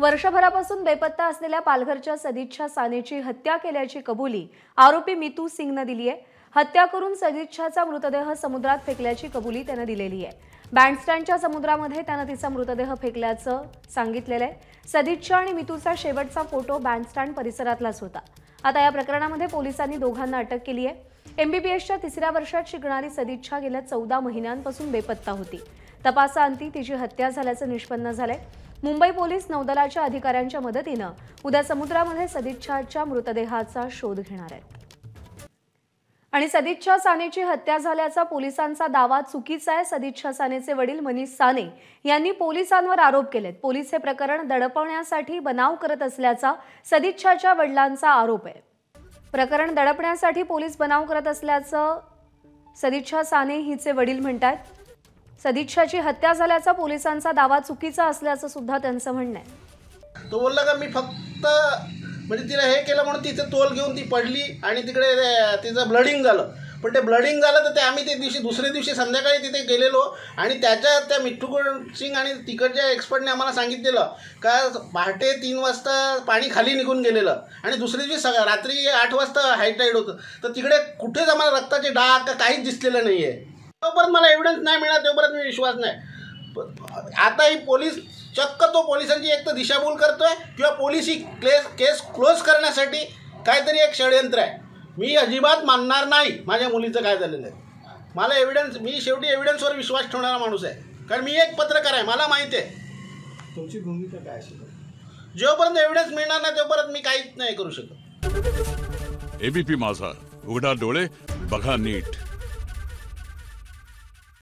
वर्षभरापासून बेपत्ता असलेल्या पालघरच्या सदिच्छा सानेची हत्या केल्याची कबुली आरोपी मितू सिंगनं दिली आहे हत्या करून सदिच्छाचा मृतदेह समुद्रात फेकल्याची कबुली त्यानं दिलेली आहे बँडस्टँडच्या समुद्रामध्ये त्यानं तिचा मृतदेह फेकल्याचं सांगितलेलं आहे सदिच्छा आणि मितूचा शेवटचा फोटो बँडस्टँड परिसरातलाच होता आता या प्रकरणामध्ये पोलिसांनी दोघांना अटक केली आहे एमबीबीएसच्या तिसऱ्या वर्षात शिकणारी सदिच्छा गेल्या चौदा महिन्यांपासून बेपत्ता होती तपासाअंती तिची हत्या झाल्याचं निष्पन्न झालंय मुंबई पोलीस नौदलाच्या अधिकाऱ्यांच्या मदतीनं उद्या समुद्रामध्ये सदिच्छाच्या मृतदेहाचा शोध घेणार आहेत आणि सदिच्छा सानेची हत्या झाल्याचा पोलिसांचा दावा चुकीचा आहे सदिच्छा सानेचे वडील मनीष साने यांनी पोलिसांवर आरोप केलेत पोलीस हे प्रकरण दडपवण्यासाठी बनाव करत असल्याचा सदिच्छाच्या वडिलांचा आरोप आहे प्रकरण दडपण्यासाठी पोलीस बनाव करत असल्याचं सदिच्छा साने हिचे वडील म्हणतात सदिच्छाची हत्या झाल्याचा पोलिसांचा दावा चुकीचा असल्याचं सुद्धा त्यांचं म्हणणं आहे तो बोलला का मी फक्त म्हणजे तिला हे केलं म्हणून तिचं तोल घेऊन ती पडली आणि तिकडे तिचं ब्लडिंग झालं पण ते ब्लडिंग झालं तर ते आम्ही ते दिवशी दुसऱ्या दिवशी संध्याकाळी तिथे गेलेलो आणि त्याच्या त्या मिठ्ठू सिंग आणि तिकडच्या एक्सपर्टने आम्हाला सांगितलेलं का पहाटे तीन वाजता पाणी खाली निघून गेलेलं आणि दुसऱ्या दिवशी सगळं रात्री आठ वाजता हायटाईड होतं तर तिकडे कुठेच आम्हाला रक्ताचे डाग काहीच दिसलेलं नाही आहे तोपर्यंत मला एव्हिडन्स नाही मिळणार तोपर्यंत मी विश्वास नाही आता ही पोलीस चक्क तो पोलिसांची एक तर दिशाभूल करतोय किंवा पोलीस ही केस केस क्लोज करण्यासाठी काहीतरी एक षडयंत्र आहे मी अजिबात मानणार नाही माझ्या मुलीचं काय झालेलं आहे मला एव्हिडन्स मी शेवटी एव्हिडन्सवर विश्वास ठेवणारा माणूस आहे कारण मी एक पत्रकार आहे मला माहिती आहे तुमची भूमिका काय असेल जेव्हापर्यंत एव्हिडन्स मिळणार नाही तोपर्यंत मी काहीच नाही करू शकत एबीपी माझा उघडा डोळे बघा नीट